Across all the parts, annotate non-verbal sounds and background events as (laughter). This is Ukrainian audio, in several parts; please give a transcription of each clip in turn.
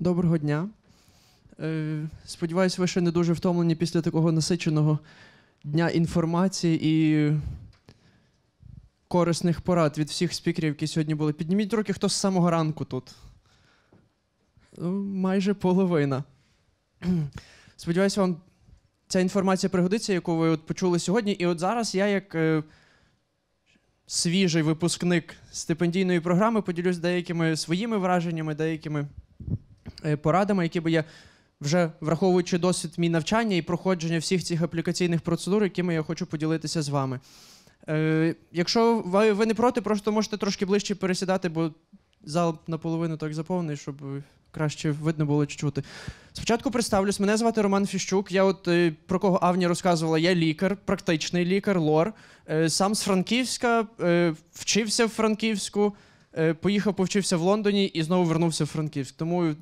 Доброго дня. Е, сподіваюсь, ви ще не дуже втомлені після такого насиченого дня інформації і корисних порад від всіх спікерів, які сьогодні були. Підніміть руки, хто з самого ранку тут. Ну, майже половина. (clears throat) Сподіваюсь, вам ця інформація пригодиться, яку ви от почули сьогодні. І от зараз я, як е, свіжий випускник стипендійної програми, поділюсь деякими своїми враженнями, деякими. Е, порадами, які би я вже враховуючи досвід мій навчання і проходження всіх цих аплікаційних процедур, якими я хочу поділитися з вами. Е, Якщо ви, ви не проти, просто можете трошки ближче пересідати, бо зал наполовину так заповнений, щоб краще видно було чи чути. Спочатку представлюсь, мене звати Роман Фіщук. Я от е, про кого Авні розказувала, я лікар, практичний лікар, лор. Е, сам з Франківська, е, вчився в Франківську. Е, поїхав, повчився в Лондоні і знову вернувся в Франківськ. Тому е,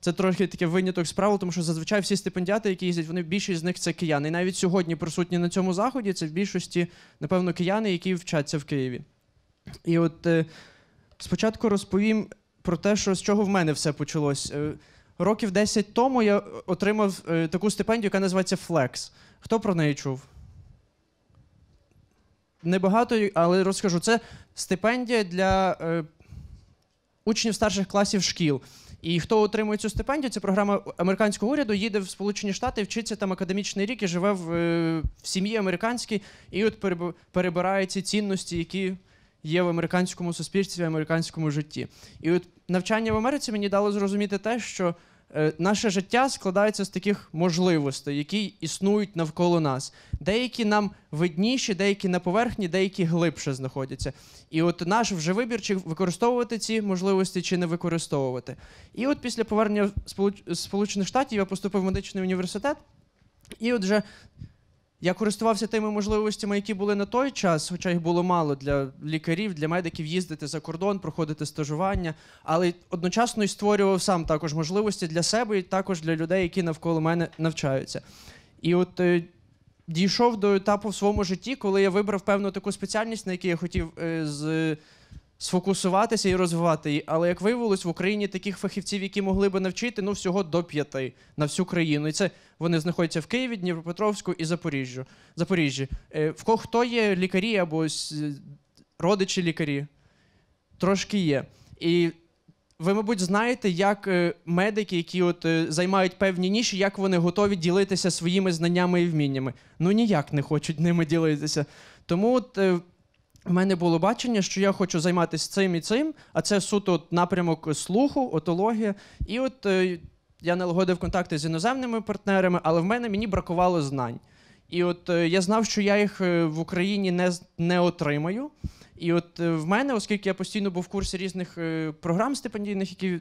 це трохи таке виняток з правил, тому що зазвичай всі стипендіати, які їздять, вони більшість з них це кияни. І навіть сьогодні присутні на цьому заході. Це в більшості, напевно, кияни, які вчаться в Києві. І от е, спочатку розповім про те, що з чого в мене все почалось. Років 10 тому я отримав таку стипендію, яка називається Flex. Хто про неї чув? небагато, але розкажу. Це стипендія для е, учнів старших класів шкіл. І хто отримує цю стипендію? Це програма американського уряду, їде в Сполучені Штати, вчиться там академічний рік і живе в, е, в сім'ї американській, і от перебирає ці цінності, які є в американському суспільстві, в американському житті. І от навчання в Америці мені дало зрозуміти те, що. Е, наше життя складається з таких можливостей, які існують навколо нас. Деякі нам видніші, деякі на поверхні, деякі глибше знаходяться. І от наш вже вибір, чи використовувати ці можливості, чи не використовувати. І от після повернення Сполучених Штатів я поступив в медичний університет. І, отже, я користувався тими можливостями, які були на той час, хоча їх було мало для лікарів, для медиків їздити за кордон, проходити стажування, але одночасно і створював сам також можливості для себе і також для людей, які навколо мене навчаються. І от е, дійшов до етапу в своєму житті, коли я вибрав певну таку спеціальність, на якій я хотів е, з сфокусуватися і розвивати її. Але як виявилось, в Україні таких фахівців, які могли би навчити, ну всього до п'яти на всю країну. І це вони знаходяться в Києві, Дніпропетровську і Запоріжжю. Запоріжжі. Е, В кого хто є лікарі або родичі лікарі? Трошки є. І ви, мабуть, знаєте, як е, медики, які от е, займають певні ніші, як вони готові ділитися своїми знаннями і вміннями. Ну ніяк не хочуть ними ділитися. Тому от е, у мене було бачення, що я хочу займатися цим і цим, а це суто напрямок слуху, отологія. І от е, я налагодив контакти з іноземними партнерами, але в мене мені бракувало знань. І от е, я знав, що я їх е, в Україні не не отримаю. І от е, в мене, оскільки я постійно був в курсі різних е, програм стипендійних, які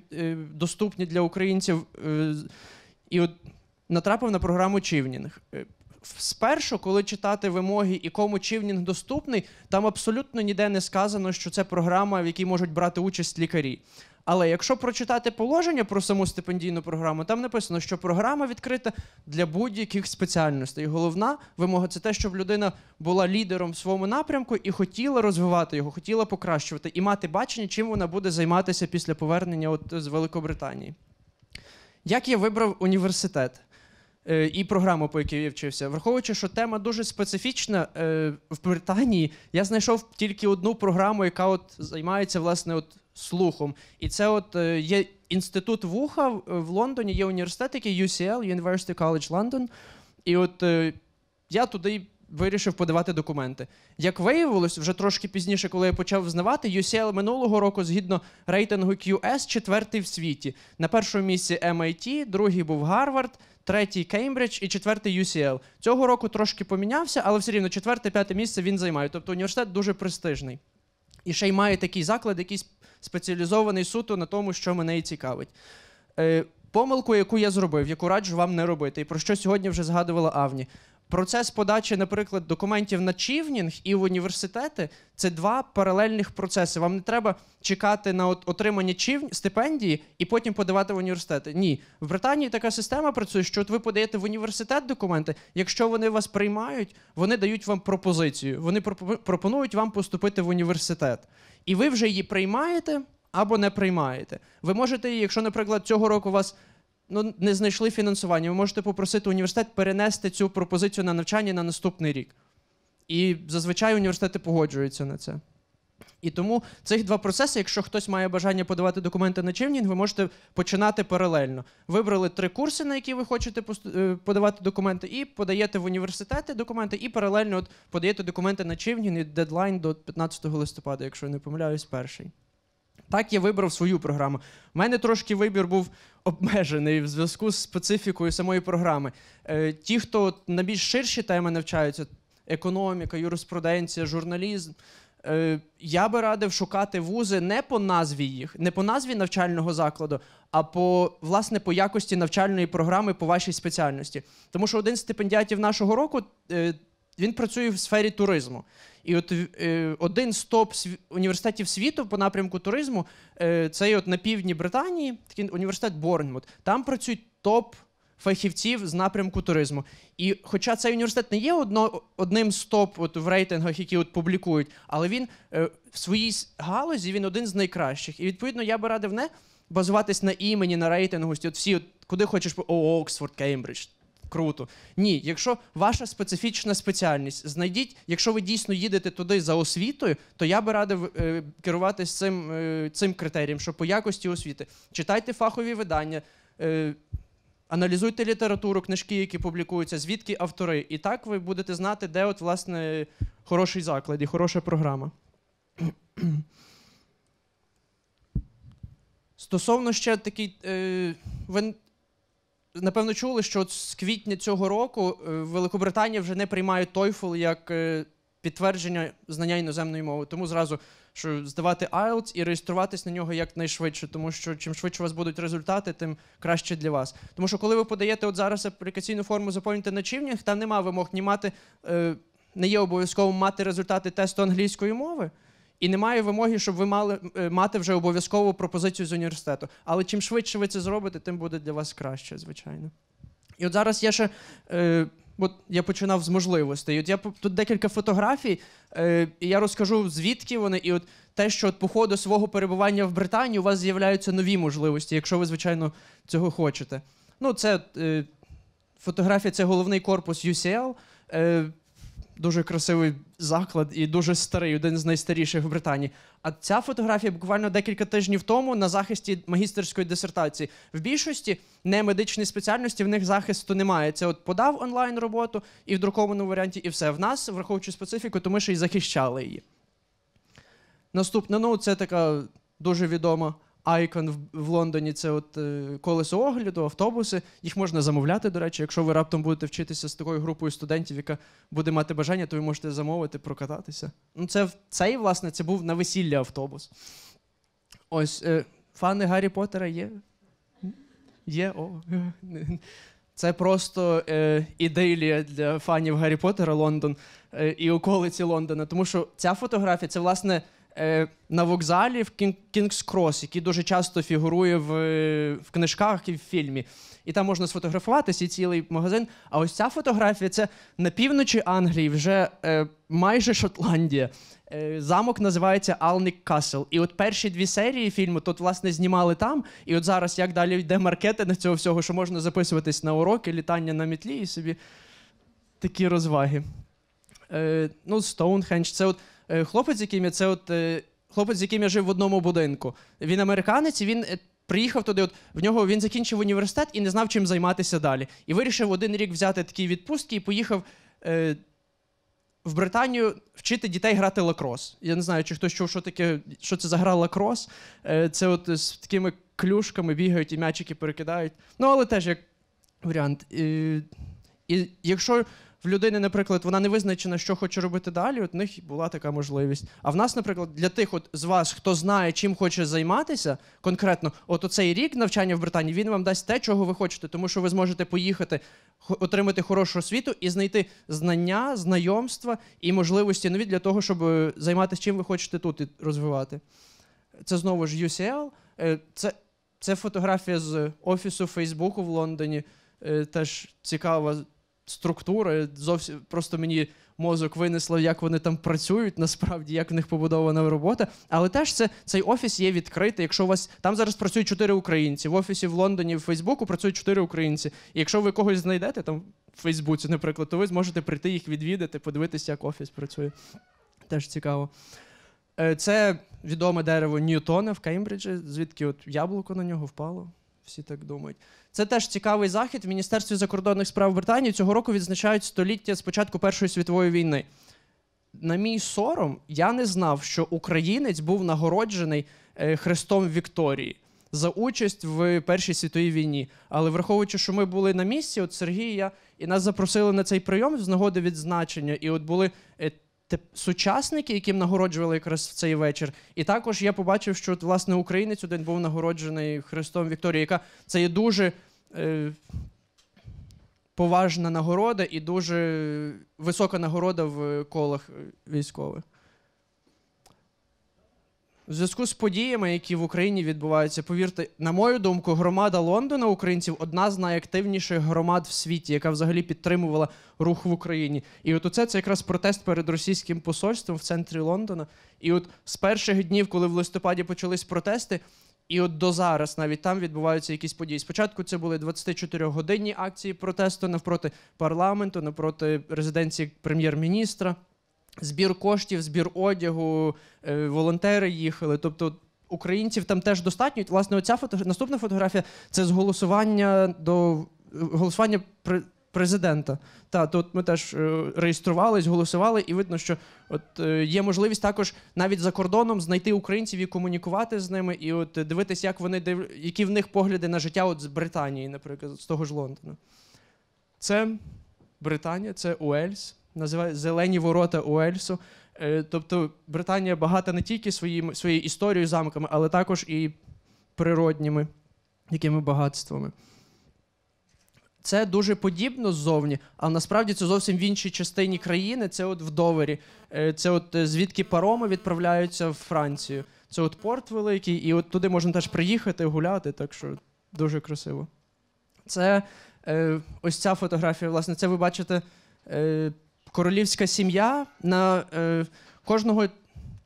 доступні для українців, і от натрапив на програму Чівнінг спершу, коли читати вимоги і кому чівнінг доступний, там абсолютно ніде не сказано, що це програма, в якій можуть брати участь лікарі. Але якщо прочитати положення про саму стипендійну програму, там написано, що програма відкрита для будь-яких спеціальностей. І головна вимога це те, щоб людина була лідером в своєму напрямку і хотіла розвивати його, хотіла покращувати і мати бачення, чим вона буде займатися після повернення от з Великобританії. Як я вибрав університет? Е, і програму, по якій я вчився. Враховуючи, що тема дуже специфічна, е, в Британії я знайшов тільки одну програму, яка от займається власне от слухом. І це от е, є інститут вуха в Лондоні, є університет, який UCL, University College London. І от я туди вирішив подавати документи. Як виявилось, вже трошки пізніше, коли я почав знавати, UCL минулого року, згідно рейтингу QS, четвертий в світі. На першому місці MIT, другий був Гарвард, третій Кеймбридж і четвертий UCL. Цього року трошки помінявся, але все рівно четверте-п'яте місце він займає. Тобто університет дуже престижний. І ще й має такий заклад, який спеціалізований суто на тому, що мене і цікавить. Е, помилку, яку я зробив, яку раджу вам не робити, і про що сьогодні вже згадувала Авні. Процес подачі, наприклад, документів на чівнінг і в університети це два паралельних процеси. Вам не треба чекати на отримання чів... стипендії і потім подавати в університети. Ні, в Британії така система працює, що от ви подаєте в університет документи. Якщо вони вас приймають, вони дають вам пропозицію. Вони пропонують вам поступити в університет, і ви вже її приймаєте або не приймаєте. Ви можете, якщо, наприклад, цього року вас ну, не знайшли фінансування. Ви можете попросити університет перенести цю пропозицію на навчання на наступний рік. І зазвичай університети погоджуються на це. І тому цих два процеси, якщо хтось має бажання подавати документи на Чівнінг, ви можете починати паралельно. Вибрали три курси, на які ви хочете е, подавати документи, і подаєте в університети документи, і паралельно от подаєте документи на Чівнінг, і дедлайн до 15 листопада, якщо я не помиляюсь, перший. Так я вибрав свою програму. У мене трошки вибір був обмежений в зв'язку з специфікою самої програми. Е, ті, хто на більш ширші теми навчаються: економіка, юриспруденція, журналізм. Е, я би радив шукати вузи не по назві їх, не по назві навчального закладу, а по власне по якості навчальної програми по вашій спеціальності. Тому що один з стипендіатів нашого року е, він працює в сфері туризму. І от е, один з топ університетів світу по напрямку туризму е, це от на півдні Британії, такий університет Борнмут. Там працюють топ фахівців з напрямку туризму. І хоча цей університет не є одно, одним з топ от в рейтингах, які от публікують, але він е, в своїй галузі він один з найкращих. І відповідно я би радив не базуватись на імені, на рейтингу, от всі, от, куди хочеш, о, Оксфорд, Кембридж круто. Ні, якщо ваша специфічна спеціальність, знайдіть, якщо ви дійсно їдете туди за освітою, то я би радив е, керуватися цим е, цим критерієм, що по якості освіти. Читайте фахові видання, е, аналізуйте літературу, книжки, які публікуються, звідки автори. І так ви будете знати, де от власне хороший заклад і хороша програма. Стосовно ще такий, е, ви напевно чули, що от з квітня цього року е, Великобританія вже не приймає TOEFL як е, підтвердження знання іноземної мови. Тому зразу що здавати IELTS і реєструватись на нього якнайшвидше, тому що чим швидше у вас будуть результати, тим краще для вас. Тому що, коли ви подаєте от зараз аплікаційну форму заповнити на Чівнінг, там нема вимог ні мати. Е, не є обов'язково мати результати тесту англійської мови. І немає вимоги, щоб ви мали е, мати вже обов'язкову пропозицію з університету. Але чим швидше ви це зробите, тим буде для вас краще, звичайно. І от зараз я ще. Е, От я починав з можливостей. От я тут декілька фотографій, е, і я розкажу, звідки вони, і от те, що от по ходу свого перебування в Британії у вас з'являються нові можливості, якщо ви, звичайно, цього хочете. Ну, це е, фотографія це головний корпус UCL. Е, дуже красивий заклад і дуже старий, один з найстаріших в Британії. А ця фотографія буквально декілька тижнів тому на захисті магістерської дисертації. В більшості не медичні спеціальності в них захисту немає. Це от подав онлайн роботу і в друкованому варіанті, і все в нас, враховуючи специфіку, то ми ще й захищали її. Наступна ну це така дуже відома. Icon в Лондоні це от е, колесо огляду, автобуси. Їх можна замовляти, до речі, якщо ви раптом будете вчитися з такою групою студентів, яка буде мати бажання, то ви можете замовити, прокататися. Ну, це цей, власне, це був на весілля автобус. Ось е, фани Гаррі Поттера є. Є, о. Це просто е, ідейлія для фанів Гаррі Поттера Лондон е, і околиці Лондона. Тому що ця фотографія це, власне. Е, на вокзалі в Кінгс Крос, який дуже часто фігурує в в книжках і в фільмі. І там можна сфотографуватися і цілий магазин. А ось ця фотографія це на півночі Англії, вже е, майже Шотландія. Е, замок називається Алнік Касл. І от перші дві серії фільму тут, власне, знімали там. І от зараз як далі йде маркетинг цього всього, що можна записуватись на уроки, літання на мітлі і собі такі розваги. Е, Ну, Стоунхендж, це от. Е, хлопець, яким я це от е, хлопець, з яким я жив в одному будинку. Він американець, і він е, приїхав туди. От в нього він закінчив університет і не знав, чим займатися далі. І вирішив один рік взяти такі відпустки і поїхав. в Британію вчити дітей грати лакрос. Я не знаю, чи хтось чув, що таке, що це за гра лакрос. Це от з такими клюшками бігають і м'ячики перекидають. Ну, але теж як варіант. І, і якщо в людини, наприклад, вона не визначена, що хоче робити далі. От в них була така можливість. А в нас, наприклад, для тих, от з вас, хто знає, чим хоче займатися, конкретно, от оцей рік навчання в Британії він вам дасть те, чого ви хочете, тому що ви зможете поїхати, отримати хорошу освіту і знайти знання, знайомства і можливості нові для того, щоб е, займатися чим ви хочете тут і розвивати. Це знову ж UCL. Е, це це фотографія з офісу Фейсбуку в Лондоні. Е, теж цікава структури. Зовсім просто мені мозок винесло, як вони там працюють, насправді, як в них побудована робота. Але теж це цей офіс є відкритий. Якщо у вас там зараз працюють чотири українці, в офісі в Лондоні, в Фейсбуку працюють чотири українці. І якщо ви когось знайдете там в Фейсбуці, наприклад, то ви зможете прийти їх відвідати, подивитися, як офіс працює. Теж цікаво. Е, це відоме дерево Ньютона в Кембриджі, звідки от яблуко на нього впало. Всі так думають. Це теж цікавий захід. В Міністерстві закордонних справ Британії цього року відзначають століття спочатку Першої світової війни. На мій сором, я не знав, що українець був нагороджений е, Хрестом Вікторії за участь в Першій світовій війні. Але враховуючи, що ми були на місці, от Сергій і я, і нас запросили на цей прийом з нагоди відзначення, і от були е, сучасники, яким нагороджували якраз в цей вечір. І також я побачив, що от, власне українець один був нагороджений Христом Вікторією, яка це є дуже е, поважна нагорода і дуже висока нагорода в колах е, військових. В зв'язку з подіями, які в Україні відбуваються, повірте, на мою думку, громада Лондона українців одна з найактивніших громад в світі, яка взагалі підтримувала рух в Україні. І от оце це якраз протест перед російським посольством в центрі Лондона. І от з перших днів, коли в листопаді почались протести, і от до зараз навіть там відбуваються якісь події. Спочатку це були 24-годинні акції протесту навпроти парламенту, навпроти резиденції прем'єр-міністра збір коштів, збір одягу, е, волонтери їхали. Тобто українців там теж достатньо. Власне, оця фото... наступна фотографія це з голосування до голосування при. Президента, та тут ми теж е, реєструвались, голосували, і видно, що от е, є можливість також навіть за кордоном знайти українців і комунікувати з ними, і от дивитися, як вони див... які в них погляди на життя от з Британії, наприклад, з того ж Лондона. Це Британія, це Уельс. Називають Зелені ворота Уельсу. Е, тобто Британія багата не тільки своїм, своєю історією, замками, але також і природніми якими багатствами. Це дуже подібно ззовні, але насправді це зовсім в іншій частині країни. Це от в Довері. Е, це от е, звідки пароми відправляються в Францію. Це от порт великий, і от туди можна теж приїхати, гуляти, так що дуже красиво. Це ось ця фотографія, власне, це ви бачите королівська сім'я на е, кожного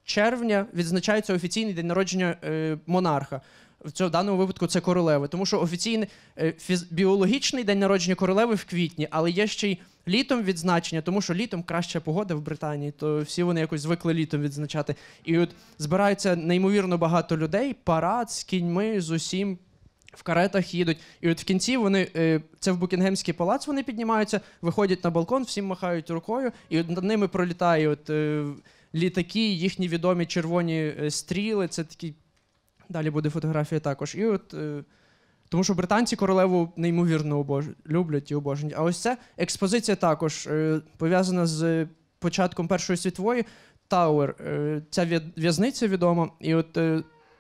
червня відзначається офіційний день народження е, монарха. В цьому даному випадку це королеви, тому що офіційний е, фіз, біологічний день народження королеви в квітні, але є ще й літом відзначення, тому що літом краща погода в Британії, то всі вони якось звикли літом відзначати. І от збирається неймовірно багато людей, парад з кіньми з усім в каретах їдуть, і от в кінці вони е, це в Букінгемський палац. Вони піднімаються, виходять на балкон, всім махають рукою, і от над ними пролітає от е, літаки, їхні відомі червоні е, стріли. Це такі. Далі буде фотографія також. І от тому, що британці королеву неймовірно обож... люблять і обожнюють. А ось ця експозиція також пов'язана з початком Першої світової Тауер. Ця в'язниця відома, і от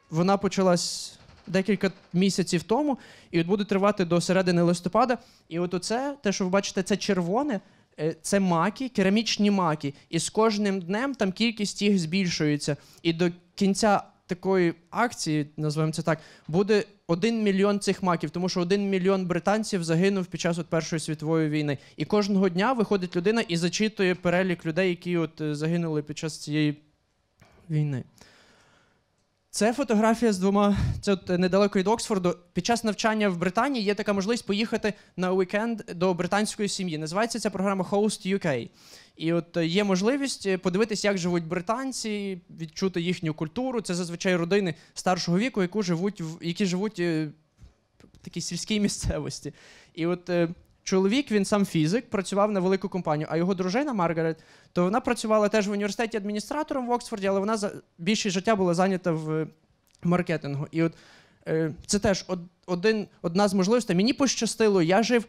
вона почалась декілька місяців тому, і от буде тривати до середини листопада. І от оце, те, що ви бачите, це червоне. Е, це маки, керамічні маки, і з кожним днем там кількість їх збільшується. І до кінця такої акції, називаємо це так, буде один мільйон цих маків, тому що один мільйон британців загинув під час от Першої світової війни. І кожного дня виходить людина і зачитує перелік людей, які от е, загинули під час цієї війни. Це фотографія з двома. Це от е, недалеко від Оксфорду. Під час навчання в Британії є така можливість поїхати на уікенд до британської сім'ї. Називається ця програма Host UK. І от е, є можливість е, подивитися, як живуть британці, відчути їхню культуру. Це зазвичай родини старшого віку, яку живуть які живуть в такій сільській місцевості. І от Чоловік, він сам фізик, працював на велику компанію, а його дружина Маргарет, то вона працювала теж в університеті адміністратором в Оксфорді, але вона за більшість життя була зайнята в е, маркетингу. І от е, це теж один, одна з можливостей. Мені пощастило, я жив.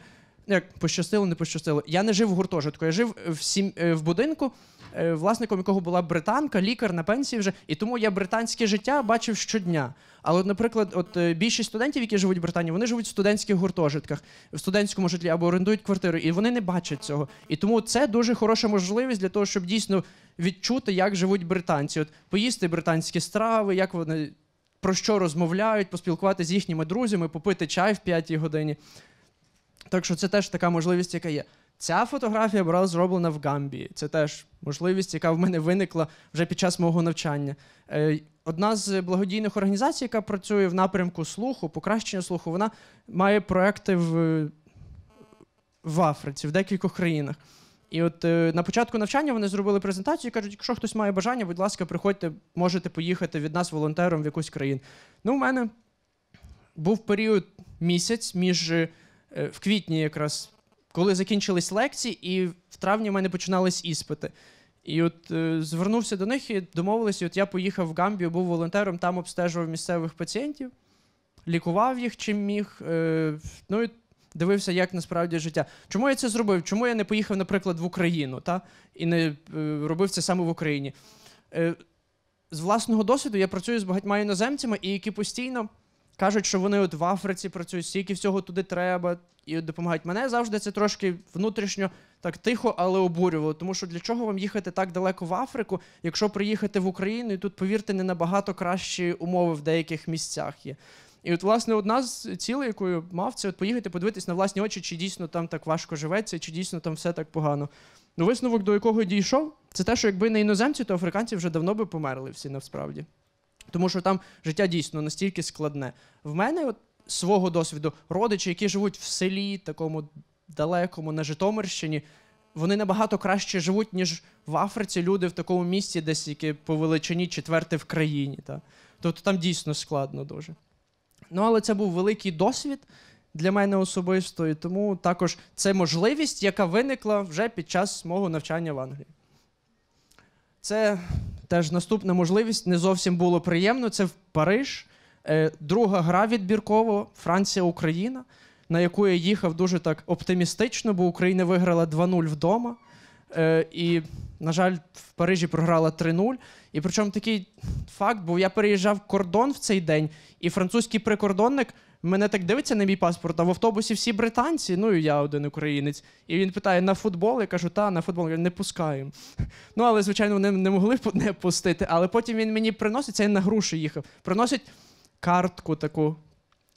Як пощастило, не пощастило. Я не жив в гуртожитку, я жив в сім... Е, в будинку, Е, власником якого була британка, лікар на пенсії вже. І тому я британське життя бачив щодня. Але, наприклад, от е, більшість студентів, які живуть в Британії, вони живуть в студентських гуртожитках, в студентському житлі або орендують квартиру, і вони не бачать цього. І тому це дуже хороша можливість для того, щоб дійсно відчути, як живуть британці, от поїсти британські страви, як вони про що розмовляють, поспілкуватися з їхніми друзями, попити чай в п'ятій годині. Так що це теж така можливість, яка є. Ця фотографія була зроблена в Гамбії. Це теж можливість, яка в мене виникла вже під час мого навчання. Е, одна з благодійних організацій, яка працює в напрямку слуху, покращення слуху, вона має проекти в в Африці, в декількох країнах. І от е, на початку навчання вони зробили презентацію і кажуть, якщо хтось має бажання, будь ласка, приходьте, можете поїхати від нас волонтером в якусь країну. Ну, у мене був період місяць між е, в квітні якраз коли закінчились лекції, і в травні в мене починались іспити. І от е, звернувся до них і домовилися, і от я поїхав в Гамбію, був волонтером, там обстежував місцевих пацієнтів, лікував їх чим міг. Е, ну і дивився, як насправді життя. Чому я це зробив? Чому я не поїхав, наприклад, в Україну та? і не е, робив це саме в Україні? Е, з власного досвіду я працюю з багатьма іноземцями, і які постійно. Кажуть, що вони от в Африці працюють, стільки всього туди треба і допомагають. Мене завжди це трошки внутрішньо так тихо, але обурювало. Тому що для чого вам їхати так далеко в Африку, якщо приїхати в Україну, і тут, повірте, не набагато кращі умови в деяких місцях є. І от, власне, одна з цілей, якою мав, це от поїхати, подивитись на власні очі, чи дійсно там так важко живеться, чи дійсно там все так погано. Ну, висновок, до якого дійшов, це те, що якби не іноземці, то африканці вже давно би померли всі насправді тому що там життя дійсно настільки складне. В мене от свого досвіду родичі, які живуть в селі, такому далекому, на Житомирщині. Вони набагато краще живуть, ніж в Африці люди в такому місті, десь які по величині четверте в країні. Та. Тобто там дійсно складно дуже. Ну, але це був великий досвід для мене особисто, і тому також це можливість, яка виникла вже під час мого навчання в Англії. Це Теж наступна можливість не зовсім було приємно. Це в Париж. Е, друга гра відбірково Франція-Україна, на яку я їхав дуже так оптимістично, бо Україна виграла 2-0 вдома. Е, і, на жаль, в Парижі програла 3-0. І причому такий факт, був, я переїжджав кордон в цей день, і французький прикордонник мене так дивиться на мій паспорт, а в автобусі всі британці, ну і я один українець. І він питає: на футбол? Я кажу, та на футбол я не пускаю. (laughs) Ну, але, звичайно, вони не могли не пустити. Але потім він мені приносить, це я на груші їхав. Приносить картку таку.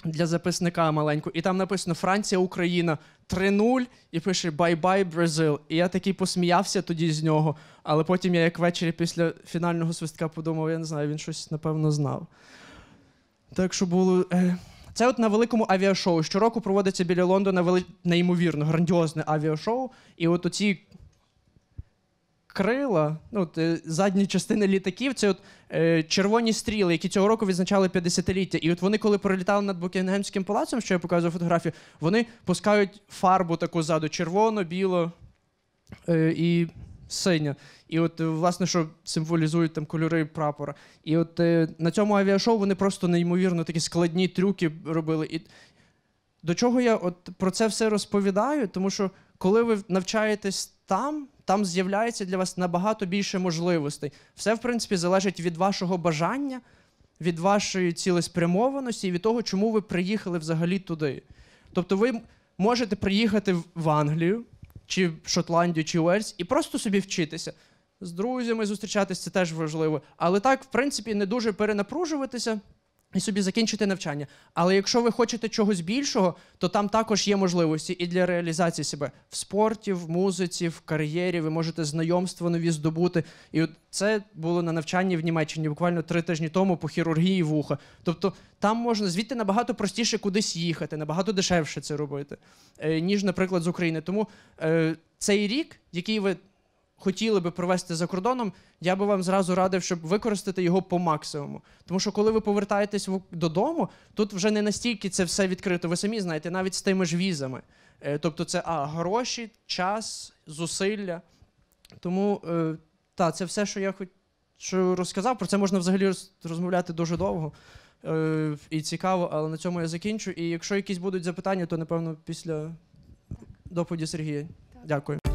Для записника маленьку, і там написано Франція, Україна 3-0, і пише Бай-бай, Бразил. І я такий посміявся тоді з нього. Але потім я як ввечері після фінального свистка подумав, я не знаю, він щось напевно знав. Так що було. Е... Це от на великому авіашоу. Щороку проводиться біля Лондона вели... неймовірно грандіозне авіашоу. І от оці крила, ну, от, е, задні частини літаків це от е, червоні стріли, які цього року відзначали 50-ліття. І от вони, коли пролітали над Букінгемським палацом, що я показував фотографію, вони пускають фарбу таку ззаду: червоно, біло. Е, І синя. І от, е, власне, що символізують там кольори прапора. І от е, на цьому авіашоу вони просто неймовірно такі складні трюки робили. І до чого я от про це все розповідаю? Тому що коли ви навчаєтесь там, там з'являється для вас набагато більше можливостей. Все, в принципі, залежить від вашого бажання, від вашої цілеспрямованості і від того, чому ви приїхали взагалі туди. Тобто, ви можете приїхати в Англію чи в Шотландію, чи Уельс, і просто собі вчитися. З друзями зустрічатися це теж важливо. Але так, в принципі, не дуже перенапружуватися і собі закінчити навчання. Але якщо ви хочете чогось більшого, то там також є можливості і для реалізації себе в спорті, в музиці, в кар'єрі. Ви можете знайомства нові здобути. І от це було на навчанні в Німеччині буквально три тижні тому по хірургії вуха. Тобто там можна звідти набагато простіше кудись їхати, набагато дешевше це робити, е, ніж, наприклад, з України. Тому е, цей рік, який ви хотіли би провести за кордоном, я би вам зразу радив, щоб використати його по максимуму. Тому що, коли ви повертаєтесь в додому, тут вже не настільки це все відкрито. Ви самі знаєте, навіть з тими ж візами. Е, тобто, це а, гроші, час, зусилля. Тому е, та, це все, що я хоч розказав. Про це можна взагалі розмовляти дуже довго. Е, і цікаво, але на цьому я закінчу. І якщо якісь будуть запитання, то напевно після доповіді Сергія. Дякую.